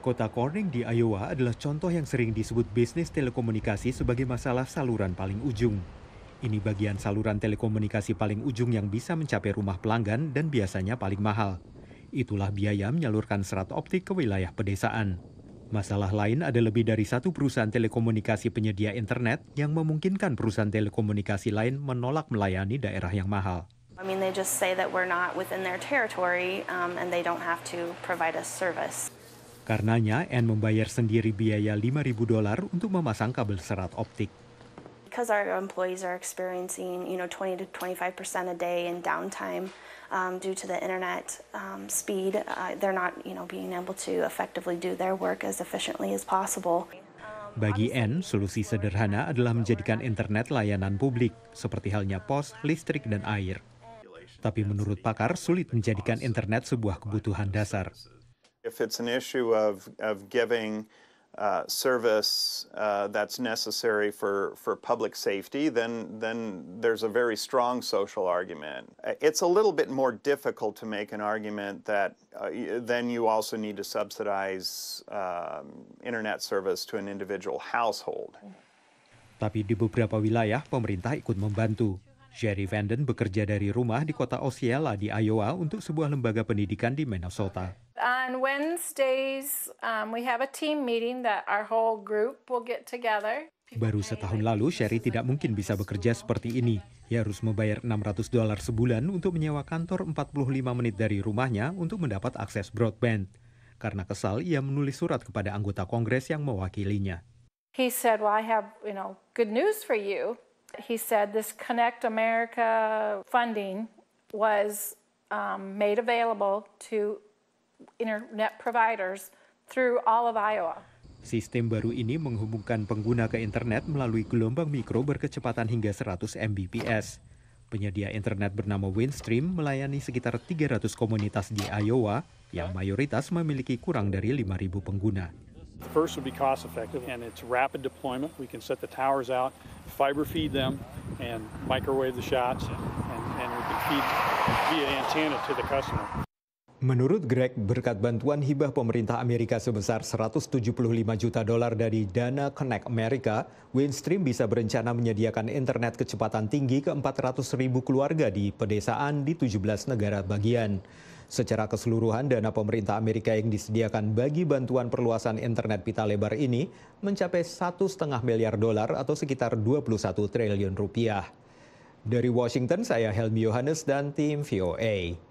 Kota Corning di Iowa adalah contoh yang sering disebut bisnis telekomunikasi sebagai masalah saluran paling ujung. Ini bagian saluran telekomunikasi paling ujung yang bisa mencapai rumah pelanggan dan biasanya paling mahal. Itulah biaya menyalurkan serat optik ke wilayah pedesaan. Masalah lain ada lebih dari satu perusahaan telekomunikasi penyedia internet yang memungkinkan perusahaan telekomunikasi lain menolak melayani daerah yang mahal. I mean, they just say that we're not within their territory um, and they don't have to provide us service. Karenanya, Anne membayar sendiri biaya 5.000 dolar untuk memasang kabel serat optik. Bagi N, solusi sederhana adalah menjadikan internet layanan publik, seperti halnya pos, listrik, dan air. Tapi menurut pakar, sulit menjadikan internet sebuah kebutuhan dasar. If it's an issue of, of giving uh, service uh, that's necessary for, for public safety, then, then there's a very strong social argument. Uh, it's a little bit more difficult to make an argument that uh, then you also need to subsidize um, internet service to an individual household. Tapi di beberapa wilayah, pemerintah ikut membantu. Sherry Vanden bekerja dari rumah di kota Osceola di Iowa untuk sebuah lembaga pendidikan di Minnesota. on Wednesdays um, we have a team meeting that our whole group will get together. Baru setahun lalu, Sherry tidak mungkin bisa bekerja seperti ini. Ia harus membayar 600 dolar sebulan untuk menyewa kantor 45 menit dari rumahnya untuk mendapat akses broadband. Karena kesal, ia menulis surat kepada anggota Kongres yang mewakilinya. He said, well, I have, you know, good news for you. He said this Connect America funding was um, made available to internet providers through all of Iowa. Sistem baru ini menghubungkan pengguna ke internet melalui gelombang mikro berkecepatan hingga 100 Mbps. Penyedia internet bernama Windstream melayani sekitar 300 komunitas di Iowa yang mayoritas memiliki kurang dari 5.000 pengguna. First would be cost effective and it's rapid deployment. We can set the towers out, fiber feed them, and microwave the shots, and, and we can feed via antenna to the customer. Menurut Greg, berkat bantuan hibah pemerintah Amerika sebesar 175 juta dolar dari Dana Connect America, Windstream bisa berencana menyediakan internet kecepatan tinggi ke 400 ribu keluarga di pedesaan di 17 negara bagian. Secara keseluruhan, dana pemerintah Amerika yang disediakan bagi bantuan perluasan internet pita lebar ini mencapai 1,5 miliar dolar atau sekitar 21 triliun rupiah. Dari Washington, saya Helmi Yohanes dan tim VOA.